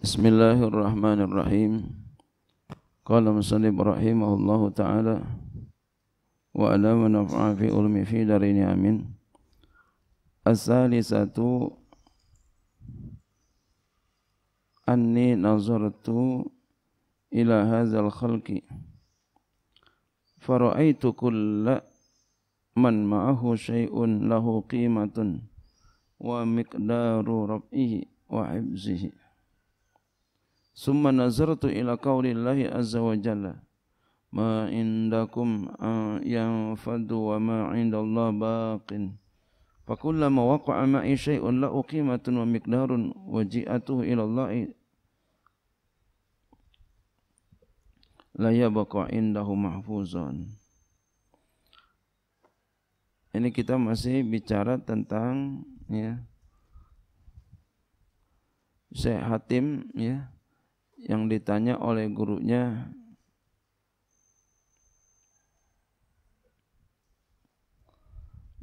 بسم الله الرحمن الرحيم قال مسلم رحمه الله تعالى وألا نفع في علم في دارين آمين الثالثة أني نظرت إلى هذا الخلق فرأيت كل من معه شيء له قيمة ومقدار ربئه وحفظه Summa nazartu ila qaulillahi azza wa jalla. Ma indakum uh, yang fadu wa ma Allah baqin. Fakullama waqa'a ma'i syai'un la uqimatun wa miqdarun wa ji'atuhu ila Allahi la indahu Ini kita masih bicara tentang ya Syekh Hatim ya yang ditanya oleh gurunya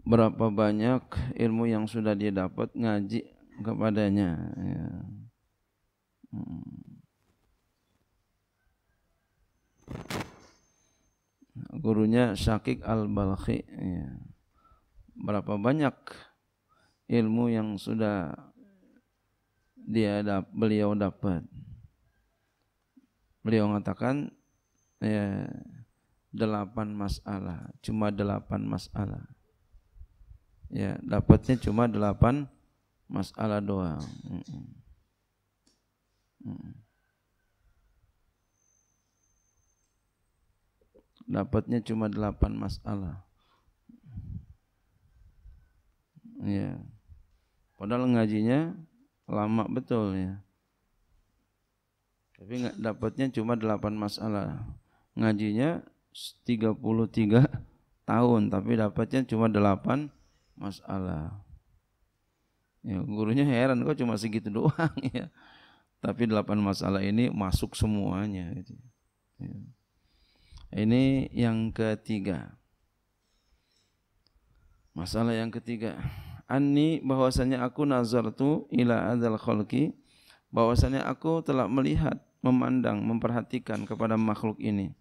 berapa banyak ilmu yang sudah dia dapat ngaji kepadanya ya. Hmm. gurunya Syakik Al-Balkhi ya. berapa banyak ilmu yang sudah dia dap beliau dapat Beliau mengatakan ya, delapan masalah, cuma delapan masalah. Ya, dapatnya cuma delapan masalah doang. Dapatnya cuma delapan masalah. Ya. Padahal ngajinya lama betul ya. Tapi nggak dapatnya cuma 8 masalah. Ngajinya 33 tahun tapi dapatnya cuma 8 masalah. Ya, gurunya heran kok cuma segitu doang ya. Tapi 8 masalah ini masuk semuanya gitu. Ya. Ini yang ketiga. Masalah yang ketiga. Anni bahwasanya aku nazartu ila adzal khalqi bahwasanya aku telah melihat memandang, memperhatikan kepada makhluk ini.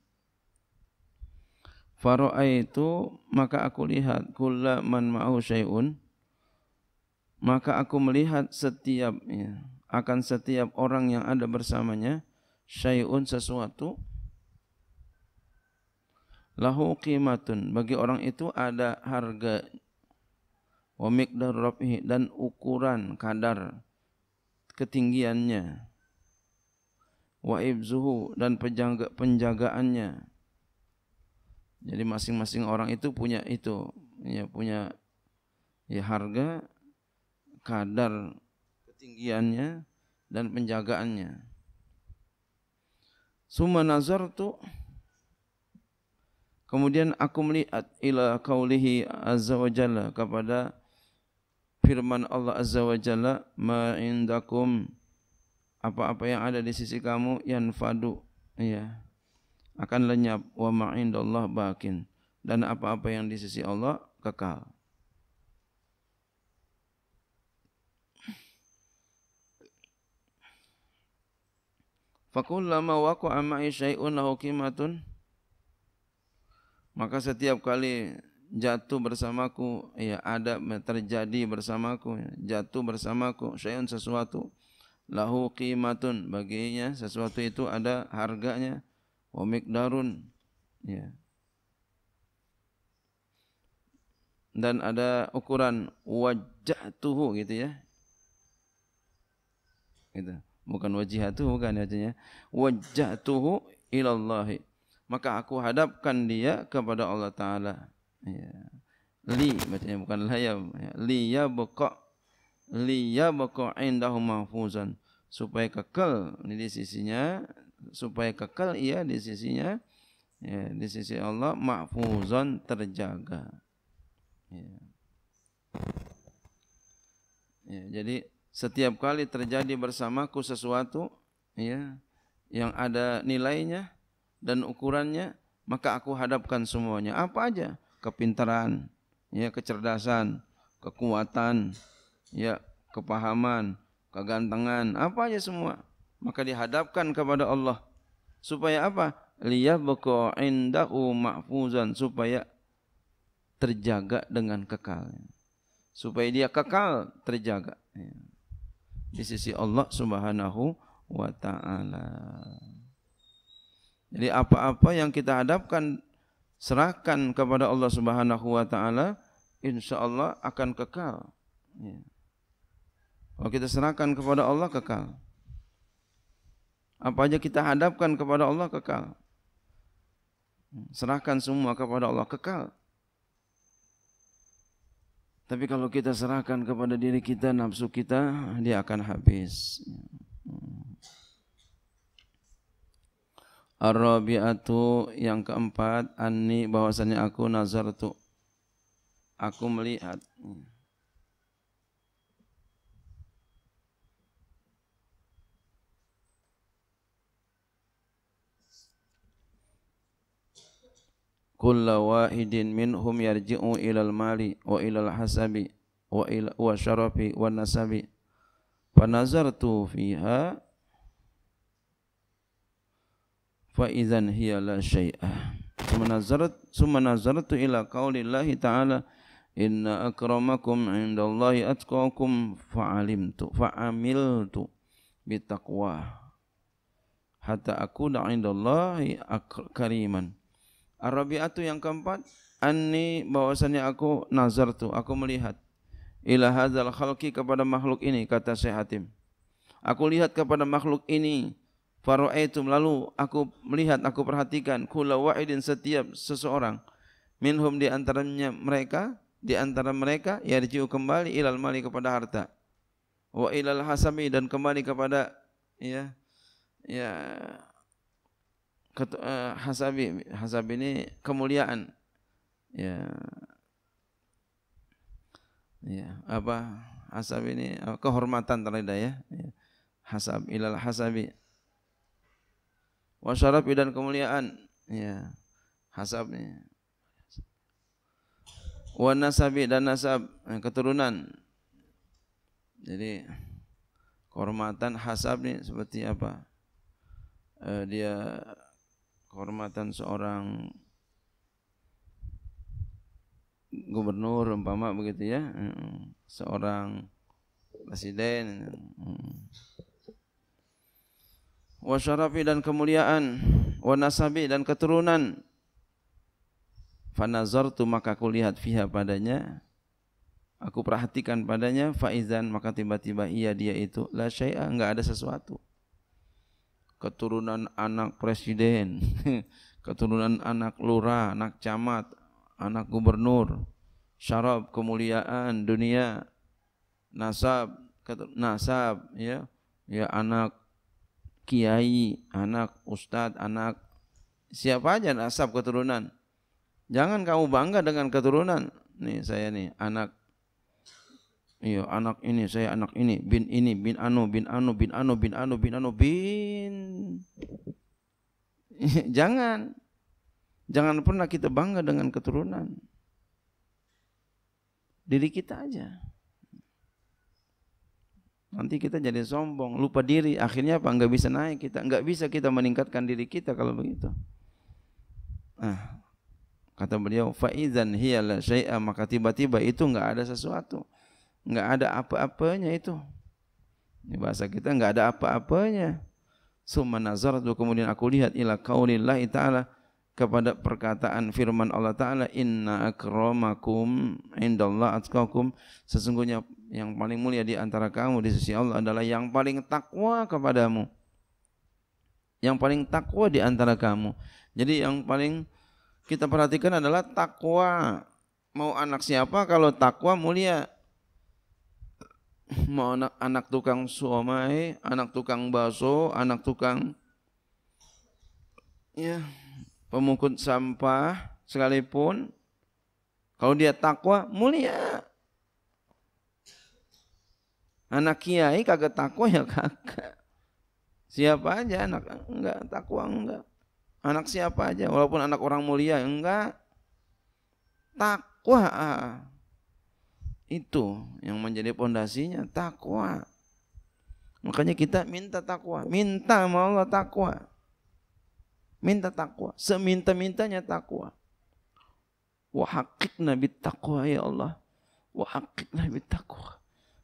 itu, maka aku lihat kula man ma'ahu syai'un maka aku melihat setiap ya, akan setiap orang yang ada bersamanya syai'un sesuatu lahu qimatun bagi orang itu ada harga wa miqdar rabbih dan ukuran kadar ketinggiannya wa ibzuhu dan penjaga penjagaannya. Jadi masing-masing orang itu punya itu, ya punya ya harga kadar ketinggiannya dan penjagaannya. Suma tu. Kemudian aku melihat ila kaulihi azza wa kepada firman Allah azza wa jalla apa-apa yang ada di sisi kamu yanfadu ya akan lenyap wa ma bakin dan apa-apa yang di sisi Allah kekal Fakullama waku amai syai'un lahu kimatun maka setiap kali jatuh bersamaku ya ada terjadi bersamaku jatuh bersamaku syai'un sesuatu lahu qimatun baginya sesuatu itu ada harganya wa miqdarun ya dan ada ukuran wajjatuhu gitu ya gitu bukan wajihatuhu bukan artinya wajjatuhu ilallahi maka aku hadapkan dia kepada Allah taala ya li macamnya bukan la ya li ya bokok. liyabqa indahu mahfuzan supaya kekal di sisinya supaya kekal ia di sisinya ya, di sisi Allah mahfuzan terjaga ya. ya jadi setiap kali terjadi bersamaku sesuatu ya yang ada nilainya dan ukurannya maka aku hadapkan semuanya apa aja kepintaran ya kecerdasan kekuatan ya kepahaman, kegantengan, apa aja semua. Maka dihadapkan kepada Allah supaya apa? Liyabqa indahu mahfuzan supaya terjaga dengan kekal. Supaya dia kekal terjaga ya. di sisi Allah Subhanahu wa taala. Jadi apa-apa yang kita hadapkan serahkan kepada Allah Subhanahu wa taala insyaallah akan kekal. Ya. Kalau kita serahkan kepada Allah kekal. Apa aja kita hadapkan kepada Allah kekal. Serahkan semua kepada Allah kekal. Tapi kalau kita serahkan kepada diri kita, nafsu kita, dia akan habis. Ar-rabi'atu yang keempat, anni bahwasanya aku nazartu. Aku melihat. Hmm. كل واحد منهم يرجع إلى المال وإلى الحسب وإلى وشرف والنسب فنظرت فيها فإذا هي لا شيء ثم نظرت ثم نظرت إلى قول الله تعالى إن أكرمكم عند الله أتقاكم فعلمت فعملت بالتقوى حتى أكون عند الله كريما Arabiatu yang keempat, anni bahwasannya aku nazar tu, aku melihat ila hadzal khalqi kepada makhluk ini kata Syekh Hatim. Aku lihat kepada makhluk ini faraitum lalu aku melihat aku perhatikan kula wa'idin setiap seseorang minhum di antaranya mereka di antara mereka yarji'u kembali ilal mali kepada harta wa ilal hasami dan kembali kepada ya ya Eh, hasabi hasabi ini kemuliaan ya ya apa hasab ini eh, kehormatan terhadap ya, ya. hasab ilal hasabi wasyarafi dan kemuliaan ya hasabnya wa nasabi dan nasab eh, keturunan jadi kehormatan hasab ini seperti apa dia kehormatan seorang gubernur umpama begitu ya seorang presiden Wasyarafi dan kemuliaan wa dan keturunan fanazartu maka aku lihat fiha padanya aku perhatikan padanya faizan maka tiba-tiba ia dia itu la syai'a enggak ada sesuatu keturunan anak presiden, keturunan anak lurah, anak camat, anak gubernur, syarab kemuliaan dunia, nasab, nasab ya, ya anak kiai, anak ustad, anak siapa aja nasab keturunan. Jangan kamu bangga dengan keturunan. Nih saya nih anak Iya, anak ini, saya anak ini, bin ini, bin anu, bin anu, bin anu, bin anu, bin anu, bin. Jangan. Jangan pernah kita bangga dengan keturunan. Diri kita aja. Nanti kita jadi sombong, lupa diri. Akhirnya apa? Enggak bisa naik kita. Enggak bisa kita meningkatkan diri kita kalau begitu. Ah, kata beliau, faizan hiya syai'a, maka tiba-tiba itu enggak ada sesuatu nggak ada apa-apanya itu. Ini bahasa kita nggak ada apa-apanya. Summa nazartu kemudian aku lihat ila qaulillah ta'ala kepada perkataan firman Allah Ta'ala inna akramakum indallahi atqakum sesungguhnya yang paling mulia di antara kamu di sisi Allah adalah yang paling takwa kepadamu yang paling takwa di antara kamu jadi yang paling kita perhatikan adalah takwa mau anak siapa kalau takwa mulia mau anak, anak tukang somai, anak tukang baso, anak tukang ya pemukut sampah sekalipun kalau dia takwa mulia. Anak kiai kagak takwa ya kagak. Siapa aja anak enggak takwa enggak. Anak siapa aja walaupun anak orang mulia enggak. Takwa. Ah itu yang menjadi pondasinya takwa. Makanya kita minta takwa, minta sama Allah takwa. Minta takwa, seminta-mintanya takwa. wahakik nabi takwa ya Allah. wahakik nabi takwa.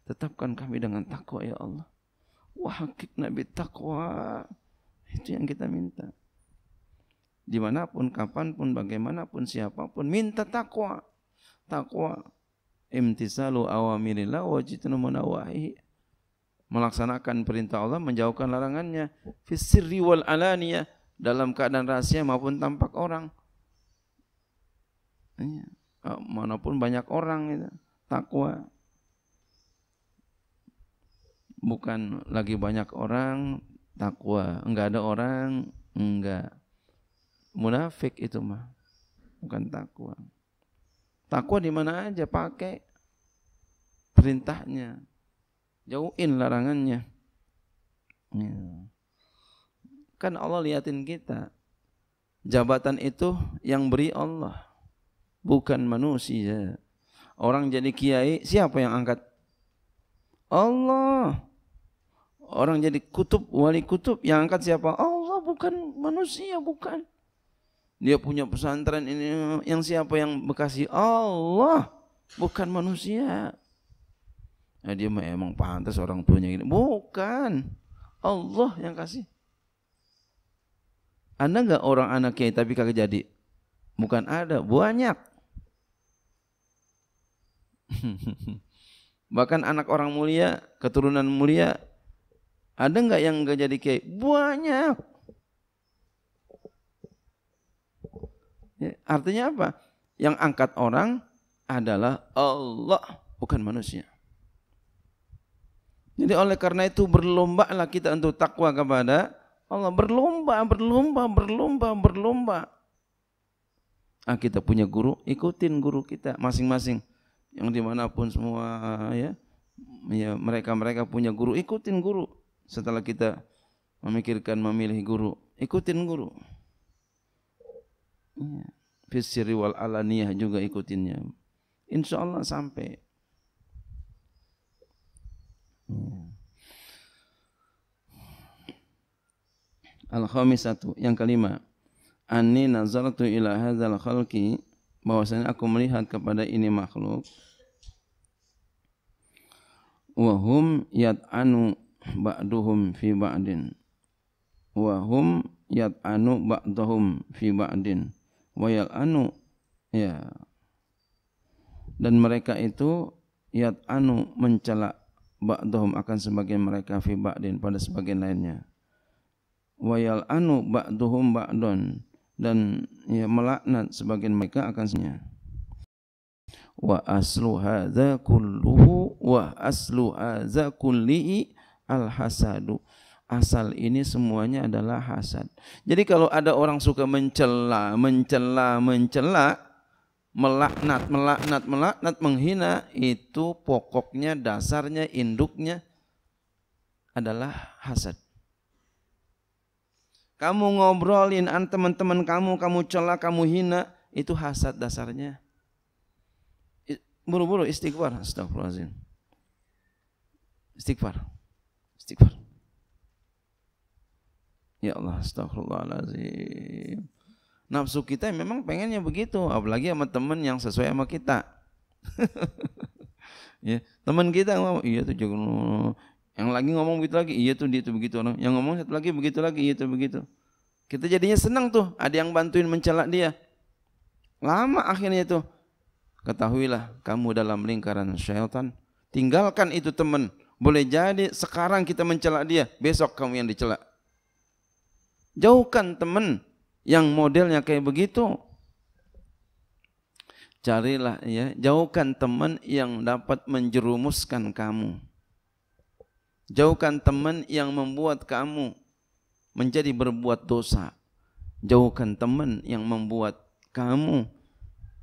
Tetapkan kami dengan takwa ya Allah. wahakik nabi takwa. Itu yang kita minta. Dimanapun, kapanpun, bagaimanapun, siapapun. Minta takwa. Takwa imtisalu awamirillah wa jitnabu melaksanakan perintah Allah menjauhkan larangannya fi wal alaniyah dalam keadaan rahasia maupun tampak orang iya, eh, manapun banyak orang itu takwa bukan lagi banyak orang takwa enggak ada orang enggak munafik itu mah bukan takwa Takwa di mana aja pakai perintahnya. Jauhin larangannya. Ya. Kan Allah liatin kita. Jabatan itu yang beri Allah. Bukan manusia. Orang jadi kiai, siapa yang angkat? Allah. Orang jadi kutub, wali kutub, yang angkat siapa? Allah bukan manusia, bukan dia punya pesantren ini yang siapa yang bekasi Allah bukan manusia nah, dia emang pantas orang punya ini bukan Allah yang kasih ada nggak orang anaknya tapi kagak jadi bukan ada banyak bahkan anak orang mulia keturunan mulia ada nggak yang nggak jadi kiai banyak Ya, artinya apa? Yang angkat orang adalah Allah, bukan manusia. Jadi oleh karena itu berlomba berlombalah kita untuk takwa kepada Allah. Berlomba, berlomba, berlomba, berlomba. Ah, kita punya guru, ikutin guru kita masing-masing. Yang dimanapun semua ya, ya mereka-mereka punya guru, ikutin guru. Setelah kita memikirkan memilih guru, ikutin guru. Ya. Fisiri wal alaniyah juga ikutinnya. Insya Allah sampai. Ya. Al-khamisatu yang kelima. Anni nazartu ila hadzal khalqi bahwasanya aku melihat kepada ini makhluk wa hum yat'anu ba'duhum fi ba'din wa hum yat'anu ba'dahum fi ba'din wayal anu ya dan mereka itu yat anu mencela ba'dhum akan sebagian mereka fi ba'din pada sebagian lainnya wayal anu ba'dhum ba'don dan ya melaknat sebagian mereka akan sebagainya wa aslu hadza kulluhu wa aslu hadza kullihi al hasadu asal ini semuanya adalah hasad. Jadi kalau ada orang suka mencela, mencela, mencela, melaknat, melaknat, melaknat, menghina, itu pokoknya, dasarnya, induknya adalah hasad. Kamu ngobrolin an teman-teman kamu, kamu celah, kamu hina, itu hasad dasarnya. Buru-buru istighfar, astagfirullahaladzim. Istighfar, istighfar Ya Allah, astagfirullahaladzim. Nafsu kita memang pengennya begitu, apalagi sama teman yang sesuai sama kita. ya, teman kita ngomong, iya tuh jangan Yang lagi ngomong begitu lagi, iya tuh dia tuh begitu orang. Yang ngomong satu lagi begitu lagi, iya tuh begitu. Kita jadinya senang tuh, ada yang bantuin mencelak dia. Lama akhirnya tuh, Ketahuilah kamu dalam lingkaran syaitan. Tinggalkan itu teman. Boleh jadi sekarang kita mencelak dia, besok kamu yang dicelak. Jauhkan teman yang modelnya kayak begitu. Carilah ya, jauhkan teman yang dapat menjerumuskan kamu. Jauhkan teman yang membuat kamu menjadi berbuat dosa. Jauhkan teman yang membuat kamu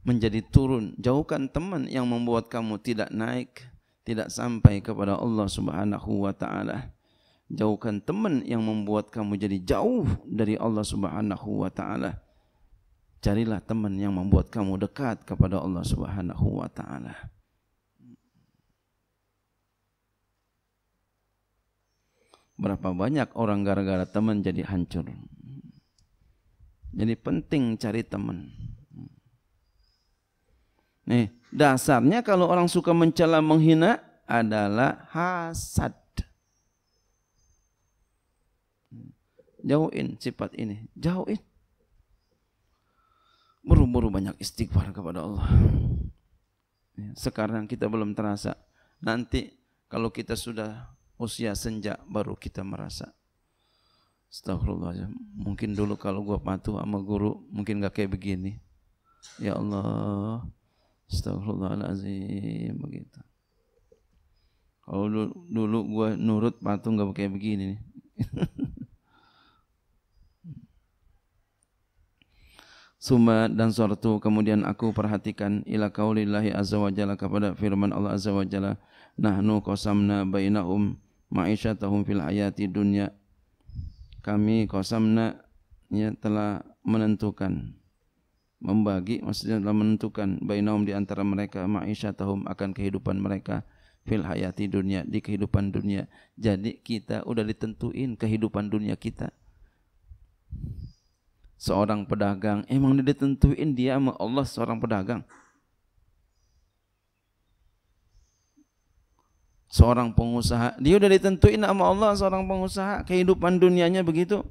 menjadi turun. Jauhkan teman yang membuat kamu tidak naik, tidak sampai kepada Allah Subhanahu wa taala. Jauhkan teman yang membuat kamu jadi jauh dari Allah Subhanahu wa taala. Carilah teman yang membuat kamu dekat kepada Allah Subhanahu wa taala. Berapa banyak orang gara-gara teman jadi hancur. Jadi penting cari teman. Nih, dasarnya kalau orang suka mencela menghina adalah hasad. Jauhin sifat ini. Jauhin. Buru-buru banyak istighfar kepada Allah. Ya, sekarang kita belum terasa. Nanti kalau kita sudah usia senja baru kita merasa. Astagfirullahaladzim. Mungkin dulu kalau gua patuh sama guru mungkin gak kayak begini. Ya Allah. Astagfirullahaladzim. Begitu. Kalau dulu, dulu gua nurut patuh gak kayak begini nih. Suma dan suratu kemudian aku perhatikan ila kaulillahi azza wa jalla kepada firman Allah azza wa jalla nahnu qasamna bainahum ma'isyatahum fil hayati dunya kami qasamna ya telah menentukan membagi maksudnya telah menentukan bainahum di antara mereka ma'isyatahum akan kehidupan mereka fil hayati dunia di kehidupan dunia jadi kita sudah ditentuin kehidupan dunia kita seorang pedagang. Emang ditentuin dia sama Allah seorang pedagang. Seorang pengusaha, dia udah ditentuin sama Allah seorang pengusaha, kehidupan dunianya begitu.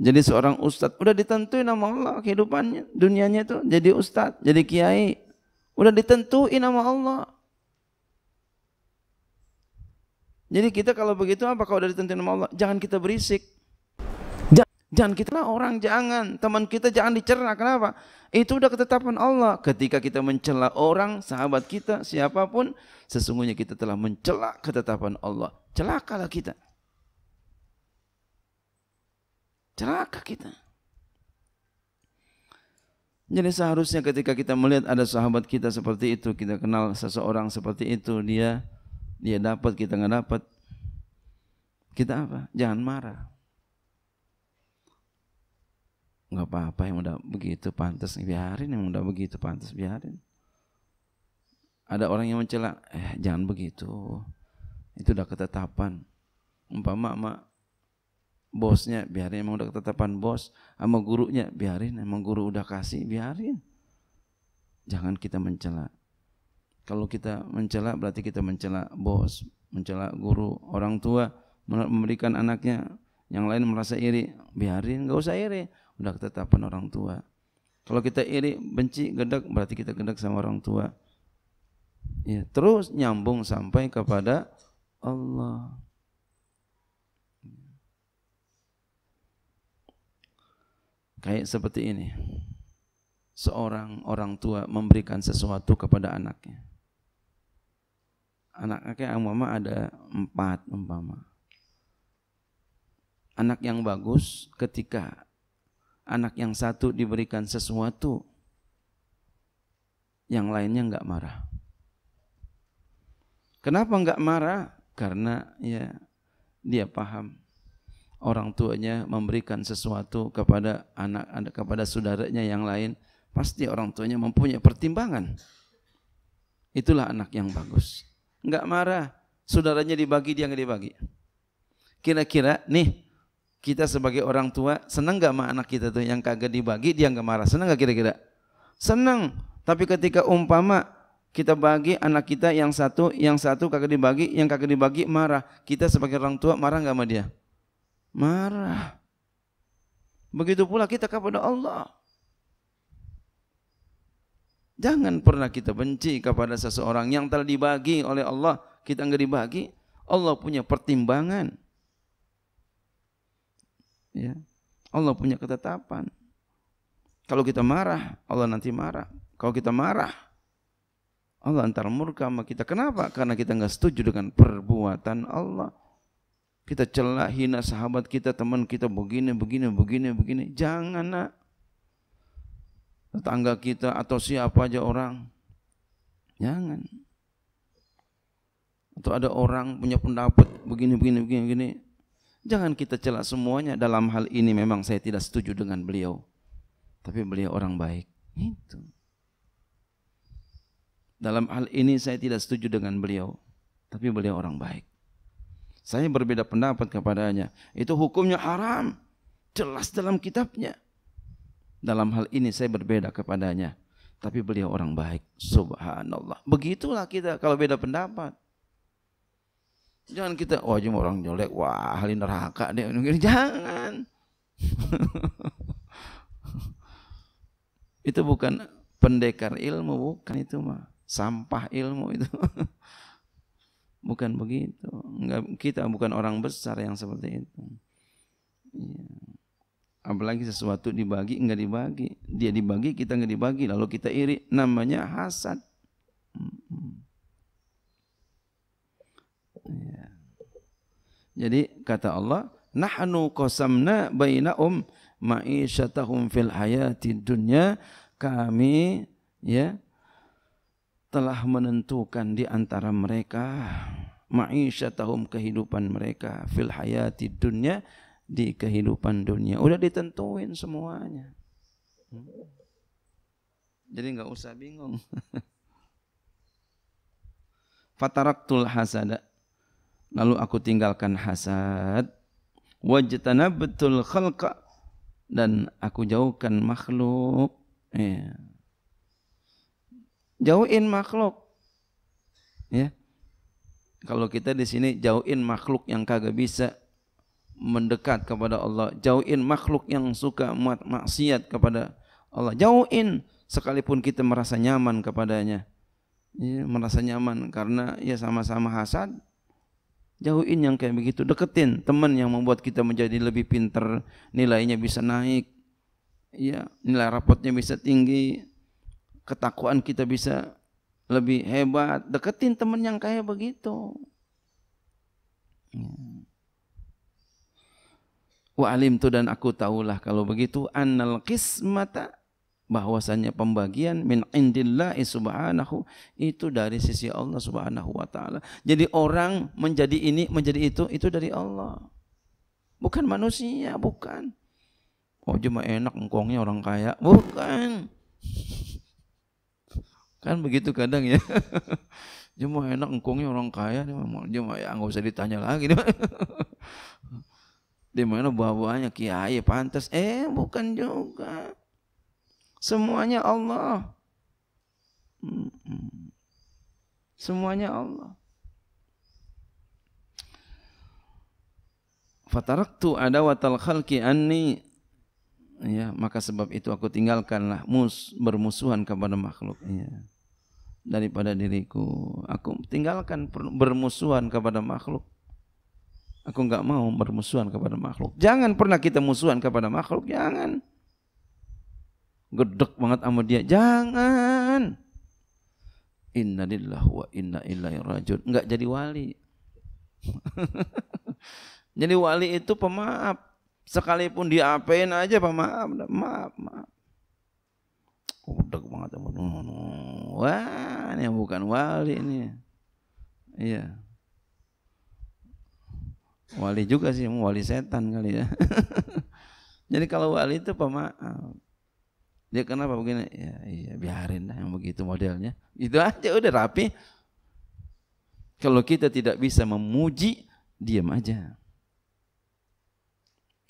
Jadi seorang ustadz udah ditentuin sama Allah kehidupannya, dunianya itu jadi ustadz, jadi kiai, udah ditentuin sama Allah. Jadi kita kalau begitu apa kalau udah ditentuin sama Allah? Jangan kita berisik. Jangan kita orang jangan, teman kita jangan dicerna. Kenapa? Itu udah ketetapan Allah. Ketika kita mencela orang, sahabat kita, siapapun, sesungguhnya kita telah mencela ketetapan Allah. Celakalah kita. Celaka kita. Jadi seharusnya ketika kita melihat ada sahabat kita seperti itu, kita kenal seseorang seperti itu, dia dia dapat kita nggak dapat, kita apa? Jangan marah nggak apa-apa yang udah begitu pantas biarin yang udah begitu pantas biarin ada orang yang mencela eh jangan begitu itu udah ketetapan umpama mak bosnya biarin emang udah ketetapan bos ama gurunya biarin emang guru udah kasih biarin jangan kita mencela kalau kita mencela berarti kita mencela bos mencela guru orang tua memberikan anaknya yang lain merasa iri biarin nggak usah iri udah ketetapan orang tua. Kalau kita iri, benci, gedek berarti kita gedek sama orang tua. Ya, terus nyambung sampai kepada Allah. Kayak seperti ini. Seorang orang tua memberikan sesuatu kepada anaknya. Anak-anaknya mama ada empat umpama. Anak yang bagus ketika anak yang satu diberikan sesuatu, yang lainnya nggak marah. Kenapa nggak marah? Karena ya dia paham orang tuanya memberikan sesuatu kepada anak anak kepada saudaranya yang lain pasti orang tuanya mempunyai pertimbangan itulah anak yang bagus nggak marah saudaranya dibagi dia nggak dibagi kira-kira nih kita sebagai orang tua senang nggak sama anak kita tuh yang kagak dibagi dia nggak marah senang nggak kira-kira senang tapi ketika umpama kita bagi anak kita yang satu yang satu kagak dibagi yang kagak dibagi marah kita sebagai orang tua marah nggak sama dia marah begitu pula kita kepada Allah jangan pernah kita benci kepada seseorang yang telah dibagi oleh Allah kita nggak dibagi Allah punya pertimbangan Ya. Allah punya ketetapan. Kalau kita marah, Allah nanti marah. Kalau kita marah, Allah antar murka sama kita. Kenapa? Karena kita nggak setuju dengan perbuatan Allah. Kita celah, hina sahabat kita, teman kita begini, begini, begini, begini. Jangan nak. Tetangga kita atau siapa aja orang. Jangan. Atau ada orang punya pendapat begini, begini, begini, begini. Jangan kita celak semuanya dalam hal ini memang saya tidak setuju dengan beliau. Tapi beliau orang baik. Itu. Dalam hal ini saya tidak setuju dengan beliau. Tapi beliau orang baik. Saya berbeda pendapat kepadanya. Itu hukumnya haram. Jelas dalam kitabnya. Dalam hal ini saya berbeda kepadanya. Tapi beliau orang baik. Subhanallah. Begitulah kita kalau beda pendapat. Jangan kita, wah oh, orang jelek, wah ahli neraka deh. Jangan. itu bukan pendekar ilmu, bukan itu mah. Sampah ilmu itu. bukan begitu. Enggak, kita bukan orang besar yang seperti itu. Iya. Apalagi sesuatu dibagi, enggak dibagi. Dia dibagi, kita enggak dibagi. Lalu kita iri. Namanya hasad. Ya. Jadi kata Allah, nahnu qasamna bainahum ma'isyatahum fil hayati dunya kami ya telah menentukan di antara mereka ma'isyatahum kehidupan mereka fil hayati dunya di kehidupan dunia. Udah ditentuin semuanya. Jadi nggak usah bingung. Fataraktul hasada lalu aku tinggalkan hasad betul khalqa dan aku jauhkan makhluk ya. jauhin makhluk ya kalau kita di sini jauhin makhluk yang kagak bisa mendekat kepada Allah jauhin makhluk yang suka muat maksiat kepada Allah jauhin sekalipun kita merasa nyaman kepadanya ya, merasa nyaman karena ya sama-sama hasad Jauhin yang kayak begitu, deketin teman yang membuat kita menjadi lebih pinter, nilainya bisa naik, ya nilai rapotnya bisa tinggi, ketakuan kita bisa lebih hebat. Deketin teman yang kayak begitu. Iya. Wa alim tuh dan aku tahulah kalau begitu annal kismata bahwasanya pembagian min indillahi subhanahu itu dari sisi Allah subhanahu wa taala. Jadi orang menjadi ini, menjadi itu itu dari Allah. Bukan manusia, bukan. Oh cuma enak ngkongnya orang kaya. Bukan. Kan begitu kadang ya. Cuma enak ngkongnya orang kaya, cuma ya nggak usah ditanya lagi. Di mana bawa-bawanya kiai pantas? Eh bukan juga. Semuanya Allah. Semuanya Allah. Fataraktu adawatal khalqi anni ya maka sebab itu aku tinggalkanlah mus bermusuhan kepada ya. daripada diriku aku tinggalkan bermusuhan kepada makhluk aku nggak mau bermusuhan kepada makhluk jangan pernah kita musuhan kepada makhluk jangan gedek banget sama dia. Jangan. Inna lillah wa inna ilaihi rajiun. Enggak jadi wali. jadi wali itu pemaaf. Sekalipun diapain aja pemaaf, maaf, maaf. Gedek banget sama Wah, ini bukan wali ini. Iya. Wali juga sih, wali setan kali ya. jadi kalau wali itu pemaaf. Dia ya, kenapa begini? Ya, iya, biarin lah yang begitu modelnya. Itu aja udah rapi. Kalau kita tidak bisa memuji, diam aja.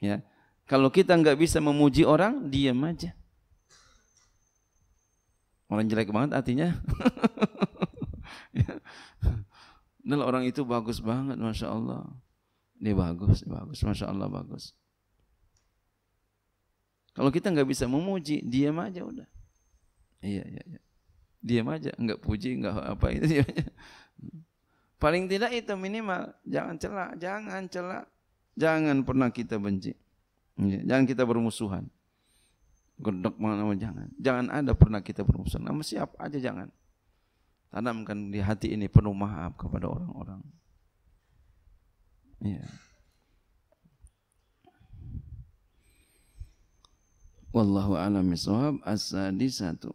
Ya, kalau kita nggak bisa memuji orang, diam aja. Orang jelek banget artinya. Ya. Nah orang itu bagus banget, masya Allah. Dia bagus, bagus, masya Allah bagus. Kalau kita nggak bisa memuji, diam aja udah. Iya, iya, iya. Diam aja, nggak puji, nggak apa itu Paling tidak itu minimal, jangan celak, jangan celak, jangan pernah kita benci. Iya, jangan kita bermusuhan. Gedek mana jangan. Jangan ada pernah kita bermusuhan. Sama siapa aja jangan. Tanamkan di hati ini penuh maaf kepada orang-orang. Iya. -orang. Wallahu a'lam bishawab. As-sadisatu.